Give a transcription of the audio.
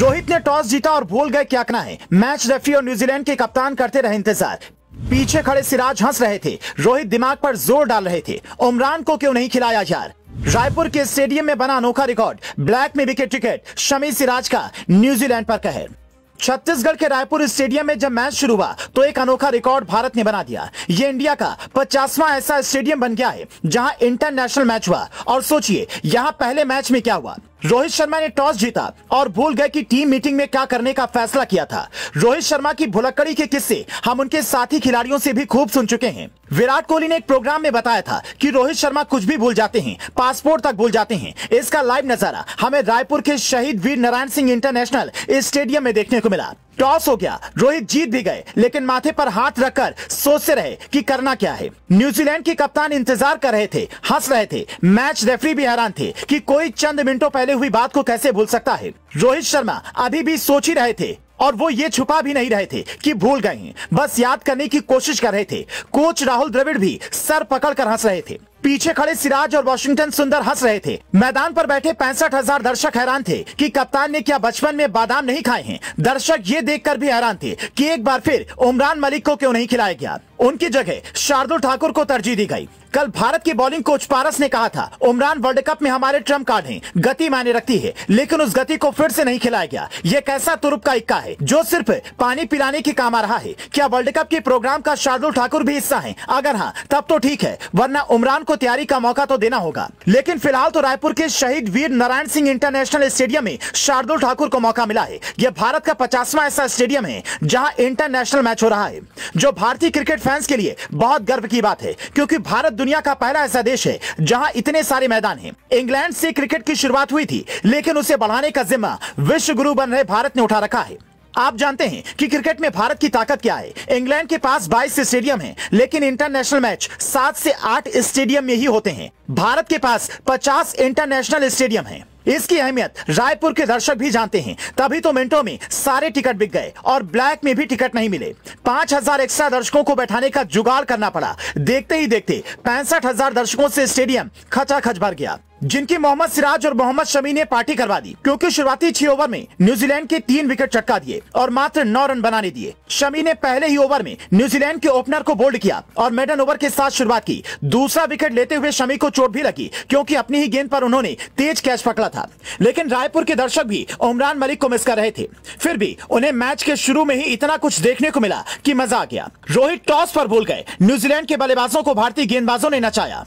रोहित ने टॉस जीता और भूल गए क्या करना है मैच रेफरी और न्यूजीलैंड के कप्तान करते रहे इंतजार पीछे खड़े सिराज हंस रहे थे रोहित दिमाग पर जोर डाल रहे थे उमरान को क्यों नहीं खिलाया यार रायपुर के स्टेडियम में बना अनोखा रिकॉर्ड ब्लैक में विकेट टिकट शमी सिराज का न्यूजीलैंड पर कहर छत्तीसगढ़ के रायपुर स्टेडियम में जब मैच शुरू हुआ तो एक अनोखा रिकॉर्ड भारत ने बना दिया ये इंडिया का पचासवा ऐसा स्टेडियम बन गया है जहां इंटरनेशनल मैच हुआ और सोचिए यहां पहले मैच में क्या हुआ रोहित शर्मा ने टॉस जीता और भूल गए कि टीम मीटिंग में क्या करने का फैसला किया था रोहित शर्मा की भुलक्कड़ी के किस्से हम उनके साथी खिलाड़ियों से भी खूब सुन चुके हैं विराट कोहली ने एक प्रोग्राम में बताया था कि रोहित शर्मा कुछ भी भूल जाते हैं पासपोर्ट तक भूल जाते हैं इसका लाइव नजारा हमें रायपुर के शहीद वीर नारायण सिंह इंटरनेशनल स्टेडियम में देखने को मिला टॉस हो गया रोहित जीत भी गए लेकिन माथे पर हाथ रखकर सोचते रहे कि करना क्या है न्यूजीलैंड के कप्तान इंतजार कर रहे थे हंस रहे थे मैच रेफरी भी हैरान थे कि कोई चंद मिनटों पहले हुई बात को कैसे भूल सकता है रोहित शर्मा अभी भी सोच ही रहे थे और वो ये छुपा भी नहीं रहे थे कि भूल गए बस याद करने की कोशिश कर रहे थे कोच राहुल द्रविड़ भी सर पकड़ कर हंस रहे थे पीछे खड़े सिराज और वॉशिंगटन सुंदर हंस रहे थे मैदान पर बैठे पैंसठ हजार दर्शक हैरान थे कि कप्तान ने क्या बचपन में बादाम नहीं खाए हैं दर्शक ये देखकर भी हैरान थे कि एक बार फिर उमरान मलिक को क्यों नहीं खिलाया गया उनकी जगह शार्दुल ठाकुर को तरजीह दी गई कल भारत के बॉलिंग कोच पारस ने कहा था उमरान वर्ल्ड कप में हमारे ट्रम्प कार्ड हैं गति मायने रखती है लेकिन उस गति को फिर से नहीं खिलाया गया ये कैसा तुरुप का इक्का है जो सिर्फ पानी पिलाने के काम आ रहा है क्या वर्ल्ड कप के प्रोग्राम का शार्दुल ठाकुर भी हिस्सा है अगर हाँ तब तो ठीक है वरना उमरान को तैयारी का मौका तो देना होगा लेकिन फिलहाल तो रायपुर के शहीद वीर नारायण सिंह इंटरनेशनल स्टेडियम में शार्दुल ठाकुर को मौका मिला है यह भारत का पचासवा ऐसा स्टेडियम है जहाँ इंटरनेशनल मैच हो रहा है जो भारतीय क्रिकेट फैंस के लिए बहुत गर्व की बात है क्यूँकी भारत दुनिया का पहला ऐसा देश है जहां इतने सारे मैदान हैं। इंग्लैंड से क्रिकेट की शुरुआत हुई थी लेकिन उसे बढ़ाने का जिम्मा विश्व गुरु बन रहे भारत ने उठा रखा है आप जानते हैं कि क्रिकेट में भारत की ताकत क्या है इंग्लैंड के पास 22 स्टेडियम हैं, लेकिन इंटरनेशनल मैच सात से आठ स्टेडियम में ही होते हैं भारत के पास 50 इंटरनेशनल स्टेडियम हैं। इसकी अहमियत रायपुर के दर्शक भी जानते हैं तभी तो मिनटों में सारे टिकट बिक गए और ब्लैक में भी टिकट नहीं मिले पांच हजार एक्स्ट्रा दर्शकों को बैठाने का जुगाड़ करना पड़ा देखते ही देखते पैंसठ हजार दर्शकों से स्टेडियम खचाखच भर गया जिनकी मोहम्मद सिराज और मोहम्मद शमी ने पार्टी करवा दी क्योंकि शुरुआती छह ओवर में न्यूजीलैंड के तीन विकेट चटका दिए और मात्र नौ रन बनाने दिए शमी ने पहले ही ओवर में न्यूजीलैंड के ओपनर को बोल्ड किया और मेडन ओवर के साथ शुरुआत की दूसरा विकेट लेते हुए शमी को चोट भी लगी क्योंकि अपनी ही गेंद पर उन्होंने तेज कैच पकड़ा था लेकिन रायपुर के दर्शक भी उमरान मलिक को मिस कर रहे थे फिर भी उन्हें मैच के शुरू में ही इतना कुछ देखने को मिला की मजा आ गया रोहित टॉस आरोप बोल गए न्यूजीलैंड के बल्लेबाजों को भारतीय गेंदबाजों ने नचाया